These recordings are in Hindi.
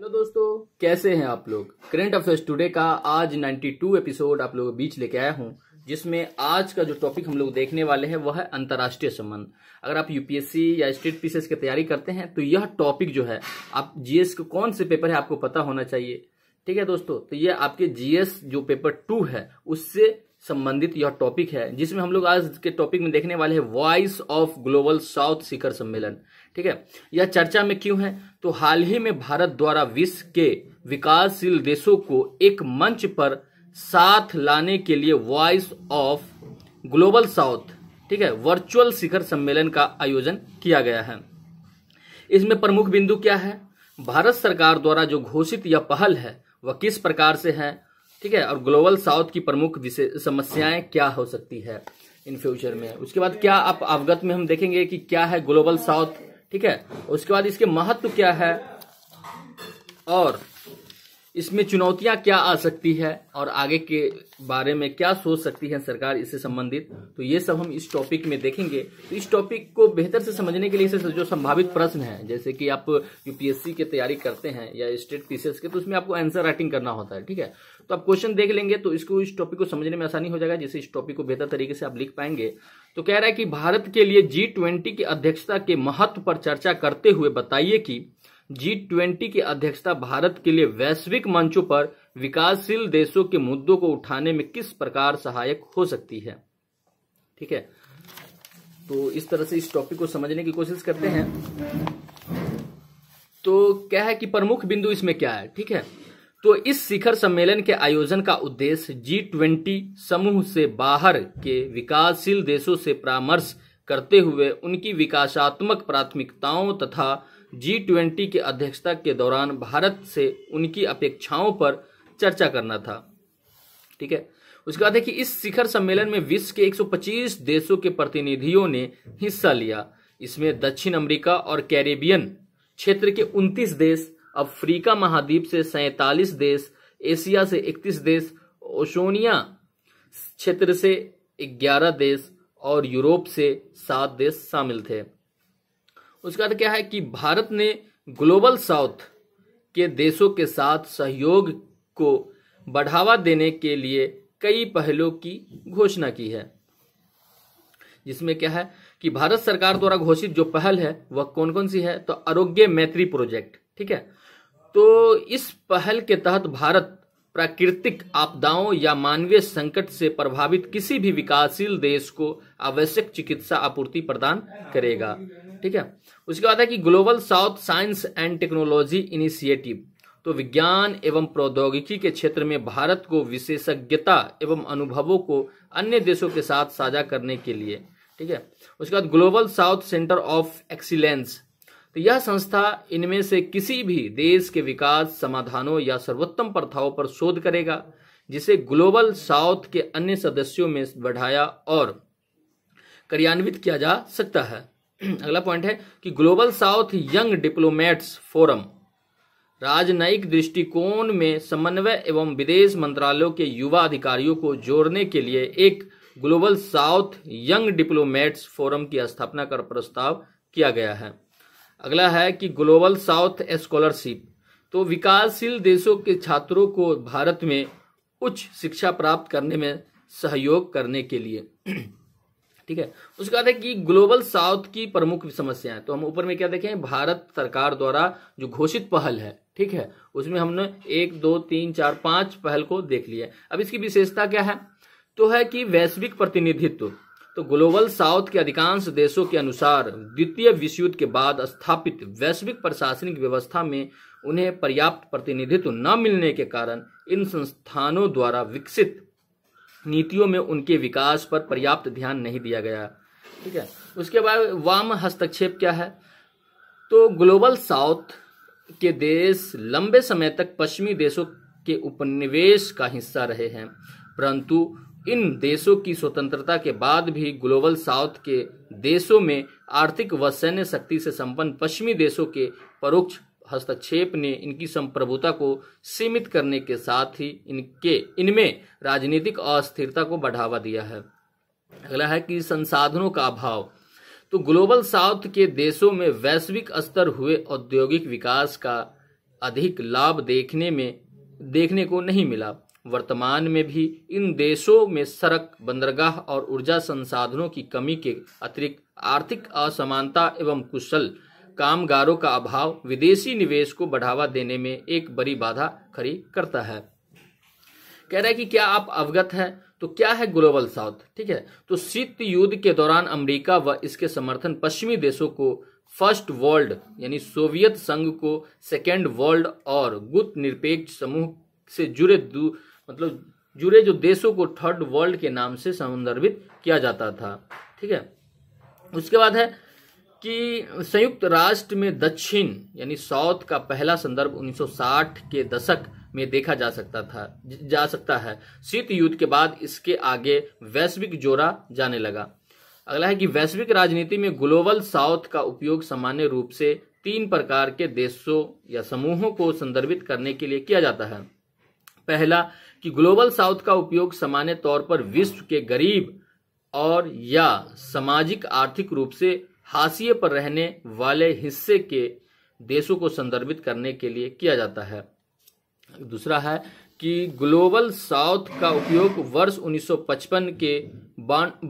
हेलो दोस्तों कैसे हैं आप लोग करेंट अफेयर्स टुडे का आज 92 एपिसोड आप लोगों के बीच लेके आया हूं जिसमें आज का जो टॉपिक हम लोग देखने वाले हैं वह है अंतर्राष्ट्रीय संबंध अगर आप यूपीएससी या स्टेट पीसीएस की तैयारी करते हैं तो यह टॉपिक जो है आप जीएस का कौन से पेपर है आपको पता होना चाहिए ठीक है दोस्तों तो यह आपके जीएस जो पेपर टू है उससे संबंधित यह टॉपिक है जिसमें हम लोग आज के टॉपिक में देखने वाले हैं वॉइस ऑफ ग्लोबल साउथ शिखर सम्मेलन ठीक है यह चर्चा में क्यों है तो हाल ही में भारत द्वारा विश्व के विकासशील देशों को एक मंच पर साथ लाने के लिए वॉइस ऑफ ग्लोबल साउथ ठीक है वर्चुअल शिखर सम्मेलन का आयोजन किया गया है इसमें प्रमुख बिंदु क्या है भारत सरकार द्वारा जो घोषित यह पहल है वह किस प्रकार से है ठीक है और ग्लोबल साउथ की प्रमुख समस्याएं क्या हो सकती है इन फ्यूचर में उसके बाद क्या आप अवगत में हम देखेंगे कि क्या है ग्लोबल साउथ ठीक है उसके बाद इसके महत्व क्या है और इसमें चुनौतियां क्या आ सकती है और आगे के बारे में क्या सोच सकती है सरकार इससे संबंधित तो ये सब हम इस टॉपिक में देखेंगे तो इस टॉपिक को बेहतर से समझने के लिए इसे जो संभावित प्रश्न है जैसे कि आप यूपीएससी की तैयारी करते हैं या स्टेट पीसीएस के तो उसमें आपको आंसर राइटिंग करना होता है ठीक है तो आप क्वेश्चन देख लेंगे तो इसको इस टॉपिक को समझने में आसानी हो जाएगा जैसे इस टॉपिक को बेहतर तरीके से आप लिख पाएंगे तो कह रहा है कि भारत के लिए जी की अध्यक्षता के महत्व पर चर्चा करते हुए बताइए कि जी ट्वेंटी की अध्यक्षता भारत के लिए वैश्विक मंचों पर विकासशील देशों के मुद्दों को उठाने में किस प्रकार सहायक हो सकती है ठीक है तो इस तरह से इस टॉपिक को समझने की कोशिश करते हैं तो क्या है कि प्रमुख बिंदु इसमें क्या है ठीक है तो इस शिखर सम्मेलन के आयोजन का उद्देश्य जी ट्वेंटी समूह से बाहर के विकासशील देशों से परामर्श करते हुए उनकी विकासात्मक प्राथमिकताओं तथा जी ट्वेंटी की अध्यक्षता के दौरान भारत से उनकी अपेक्षाओं पर चर्चा करना था ठीक है उसके बाद है कि इस शिखर सम्मेलन में विश्व के 125 देशों के प्रतिनिधियों ने हिस्सा लिया इसमें दक्षिण अमेरिका और कैरेबियन क्षेत्र के 29 देश अफ्रीका महाद्वीप से सैतालीस देश एशिया से 31 देश ओशोनिया क्षेत्र से 11 देश और यूरोप से सात देश शामिल थे उसके बाद क्या है कि भारत ने ग्लोबल साउथ के देशों के साथ सहयोग को बढ़ावा देने के लिए कई पहलों की घोषणा की है जिसमें क्या है कि भारत सरकार द्वारा घोषित जो पहल है वह कौन कौन सी है तो आरोग्य मैत्री प्रोजेक्ट ठीक है तो इस पहल के तहत भारत प्राकृतिक आपदाओं या मानवीय संकट से प्रभावित किसी भी विकासशील देश को आवश्यक चिकित्सा आपूर्ति प्रदान करेगा ठीक है उसके बाद है कि global south science and technology initiative तो विज्ञान एवं प्रौद्योगिकी के क्षेत्र में भारत को विशेषज्ञता एवं अनुभवों को अन्य देशों के साथ साझा करने के लिए ठीक है उसके बाद global south centre of excellence तो यह संस्था इनमें से किसी भी देश के विकास समाधानों या सर्वोत्तम प्रथाओं पर शोध करेगा जिसे ग्लोबल साउथ के अन्य सदस्यों में बढ़ाया और क्रियान्वित किया जा सकता है अगला पॉइंट है कि global south young diplomats forum राजनयिक दृष्टिकोण में समन्वय एवं विदेश मंत्रालयों के युवा अधिकारियों को जोड़ने के लिए एक global south young diplomats forum की स्थापना का प्रस्ताव किया गया है अगला है कि ग्लोबल साउथ स्कॉलरशिप तो विकासशील देशों के छात्रों को भारत में उच्च शिक्षा प्राप्त करने में सहयोग करने के लिए ठीक है उसके बाद है कि ग्लोबल साउथ की प्रमुख समस्याएं तो हम ऊपर में क्या देखें भारत सरकार द्वारा जो घोषित पहल है ठीक है उसमें हमने एक दो तीन चार पांच पहल को देख लिया अब इसकी विशेषता क्या है तो है कि वैश्विक प्रतिनिधित्व तो ग्लोबल साउथ के अधिकांश देशों के अनुसार द्वितीय विश्व युद्ध के बाद स्थापित वैश्विक प्रशासनिक व्यवस्था में उन्हें पर्याप्त प्रतिनिधित्व न मिलने के कारण इन संस्थानों द्वारा विकसित नीतियों में उनके विकास पर पर्याप्त ध्यान नहीं दिया गया ठीक है उसके बाद वाम हस्तक्षेप क्या है तो ग्लोबल साउथ के देश लंबे समय तक पश्चिमी देशों के उपनिवेश का हिस्सा रहे हैं परंतु इन देशों की स्वतंत्रता के बाद भी ग्लोबल साउथ के देशों में आर्थिक व सैन्य शक्ति से संपन्न पश्चिमी देशों के परोक्ष हस्तक्षेप ने इनकी संप्रभुता को सीमित करने के साथ ही इनके इनमें राजनीतिक अस्थिरता को बढ़ावा दिया है अगला है कि संसाधनों का अभाव तो ग्लोबल साउथ के देशों में वैश्विक स्तर हुए औद्योगिक विकास का अधिक लाभ देखने में देखने को नहीं मिला वर्तमान में भी इन देशों में सड़क बंदरगाह और ऊर्जा संसाधनों की कमी के अतिरिक्त आर्थिक असमानता एवं कुशल कामगारों का अभाव विदेशी निवेश को बढ़ावा देने में एक बड़ी बाधा खड़ी करता है कह रहा है कि क्या आप अवगत हैं तो क्या है ग्लोबल साउथ ठीक है तो शीत युद्ध के दौरान अमेरिका व इसके समर्थन पश्चिमी देशों को फर्स्ट वर्ल्ड यानी सोवियत संघ को सेकेंड वर्ल्ड और गुप्त निरपेक्ष समूह से जुड़े मतलब जुड़े जो देशों को थर्ड वर्ल्ड के नाम से संदर्भित किया जाता था ठीक है उसके बाद है कि संयुक्त राष्ट्र में दक्षिण यानी साउथ का पहला संदर्भ 1960 के दशक में देखा जा सकता था जा सकता है शीत युद्ध के बाद इसके आगे वैश्विक जोरा जाने लगा अगला है कि वैश्विक राजनीति में ग्लोबल साउथ का उपयोग सामान्य रूप से तीन प्रकार के देशों या समूहों को संदर्भित करने के लिए किया जाता है पहला कि ग्लोबल साउथ का उपयोग सामान्य तौर पर विश्व के गरीब और या सामाजिक आर्थिक रूप से हाशिए पर रहने वाले हिस्से के देशों को संदर्भित करने के लिए किया जाता है दूसरा है कि ग्लोबल साउथ का उपयोग वर्ष 1955 के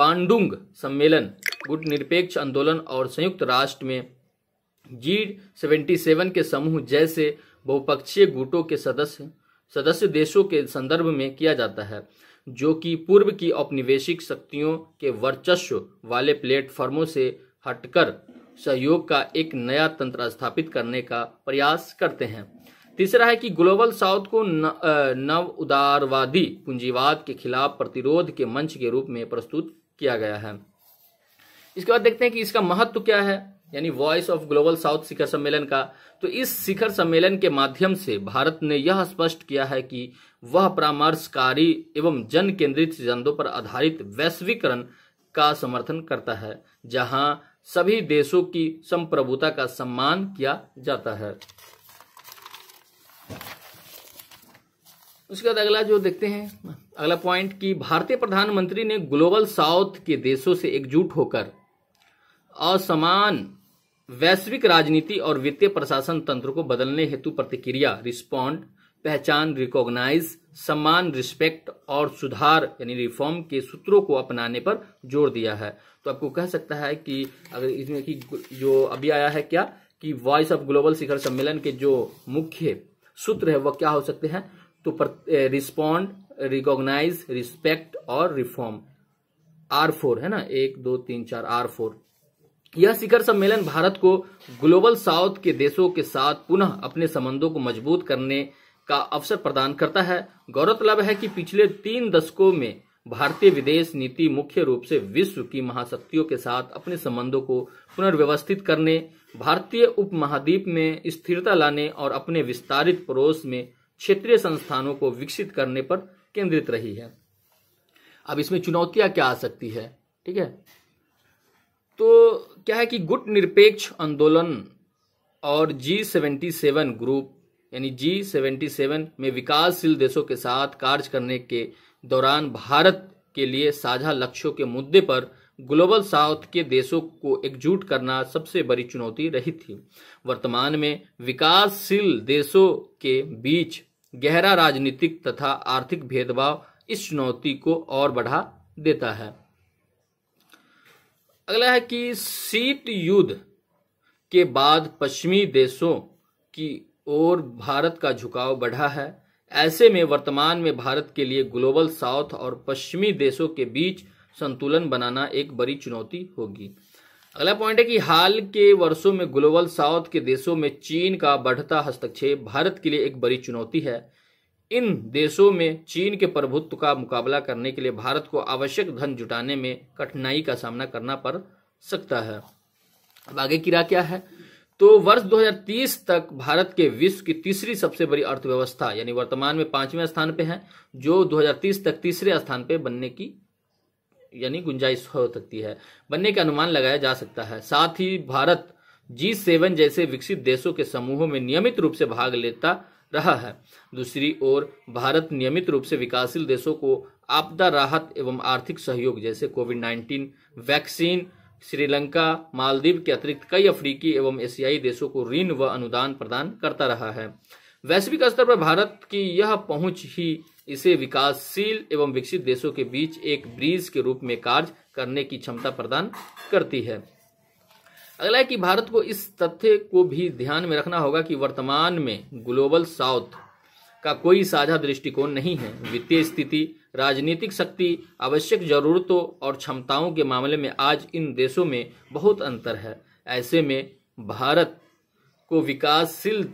बांडुंग सम्मेलन गुट निरपेक्ष आंदोलन और संयुक्त राष्ट्र में जी सेवेंटी सेवन के समूह जैसे बहुपक्षीय गुटों के सदस्य सदस्य देशों के संदर्भ में किया जाता है जो कि पूर्व की औपनिवेशिक शक्तियों के वर्चस्व वाले प्लेटफॉर्मों से हटकर सहयोग का एक नया तंत्र स्थापित करने का प्रयास करते हैं तीसरा है कि ग्लोबल साउथ को नव उदारवादी पूंजीवाद के खिलाफ प्रतिरोध के मंच के रूप में प्रस्तुत किया गया है इसके बाद देखते हैं कि इसका महत्व क्या है यानी वॉइस ऑफ ग्लोबल साउथ शिखर सम्मेलन का तो इस शिखर सम्मेलन के माध्यम से भारत ने यह स्पष्ट किया है कि वह परामर्शकारी एवं जन केंद्रित सिद्धांतों पर आधारित वैश्वीकरण का समर्थन करता है जहां सभी देशों की संप्रभुता का सम्मान किया जाता है उसके बाद अगला जो देखते हैं अगला पॉइंट कि भारतीय प्रधानमंत्री ने ग्लोबल साउथ के देशों से एकजुट होकर असमान वैश्विक राजनीति और वित्तीय प्रशासन तंत्र को बदलने हेतु प्रतिक्रिया रिस्पॉन्ड पहचान रिकॉग्नाइज सम्मान रिस्पेक्ट और सुधार यानी रिफॉर्म के सूत्रों को अपनाने पर जोर दिया है तो आपको कह सकता है कि अगर इसमें कि जो अभी आया है क्या कि वॉइस ऑफ ग्लोबल शिखर सम्मेलन के जो मुख्य सूत्र है वह क्या हो सकते हैं तो रिस्पॉन्ड रिकॉग्नाइज रिस्पेक्ट और रिफॉर्म आर फोर है ना एक दो तीन चार आर फोर यह शिखर सम्मेलन भारत को ग्लोबल साउथ के देशों के साथ पुनः अपने संबंधों को मजबूत करने का अवसर प्रदान करता है गौरतलब है कि पिछले तीन दशकों में भारतीय विदेश नीति मुख्य रूप से विश्व की महाशक्तियों के साथ अपने संबंधों को पुनर्व्यवस्थित करने भारतीय उपमहाद्वीप में स्थिरता लाने और अपने विस्तारित पड़ोस में क्षेत्रीय संस्थानों को विकसित करने पर केंद्रित रही है अब इसमें चुनौतियां क्या आ सकती है ठीक है तो क्या है कि गुट निरपेक्ष आंदोलन और जी सेवेंटी सेवन ग्रुप यानी जी सेवेंटी सेवन में विकासशील देशों के साथ कार्य करने के दौरान भारत के लिए साझा लक्ष्यों के मुद्दे पर ग्लोबल साउथ के देशों को एकजुट करना सबसे बड़ी चुनौती रही थी वर्तमान में विकासशील देशों के बीच गहरा राजनीतिक तथा आर्थिक भेदभाव इस चुनौती को और बढ़ा देता है अगला है कि शीत युद्ध के बाद पश्चिमी देशों की ओर भारत का झुकाव बढ़ा है ऐसे में वर्तमान में भारत के लिए ग्लोबल साउथ और पश्चिमी देशों के बीच संतुलन बनाना एक बड़ी चुनौती होगी अगला पॉइंट है कि हाल के वर्षों में ग्लोबल साउथ के देशों में चीन का बढ़ता हस्तक्षेप भारत के लिए एक बड़ी चुनौती है इन देशों में चीन के प्रभुत्व का मुकाबला करने के लिए भारत को आवश्यक धन जुटाने में कठिनाई का सामना करना पड़ सकता है अब आगे किरा क्या है तो वर्ष 2030 तक भारत के विश्व की तीसरी सबसे बड़ी अर्थव्यवस्था यानी वर्तमान में पांचवें स्थान पे है जो 2030 तक तीसरे स्थान पे बनने की यानी गुंजाइश हो सकती है बनने का अनुमान लगाया जा सकता है साथ ही भारत जी सेवन जैसे विकसित देशों के समूहों में नियमित रूप से भाग लेता रहा है दूसरी ओर भारत नियमित रूप से विकासशील देशों को आपदा राहत एवं आर्थिक सहयोग जैसे COVID nineteen vaccine Sri Lanka Maldives के अतिरिक्त कई अफ्रीकी एवं एशियाई देशों को ऋण व अनुदान प्रदान करता रहा है वैश्विक स्तर पर भारत की यह पहुंच ही इसे विकासशील एवं विकसित देशों के बीच एक ब्रिज के रूप में कार्य करने की क्षमता प्रदान करती है अगला है कि भारत को इस तथ्य को भी ध्यान में रखना होगा कि वर्तमान में ग्लोबल साउथ का कोई साझा दृष्टिकोण नहीं है वित्तीय स्थिति राजनीतिक शक्ति आवश्यक जरूरतों और क्षमताओं के मामले में आज इन देशों में बहुत अंतर है ऐसे में भारत को विकासशील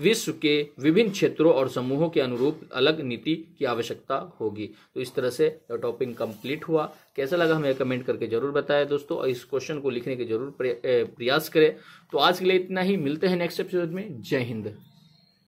विश्व के विभिन्न क्षेत्रों और समूहों के अनुरूप अलग नीति की आवश्यकता होगी तो इस तरह से टॉपिक कंप्लीट हुआ कैसा लगा हमें कमेंट करके जरूर बताएं दोस्तों और इस क्वेश्चन को लिखने के जरूर प्रयास करें तो आज के लिए इतना ही मिलते हैं नेक्स्ट एपिसोड में जय हिंद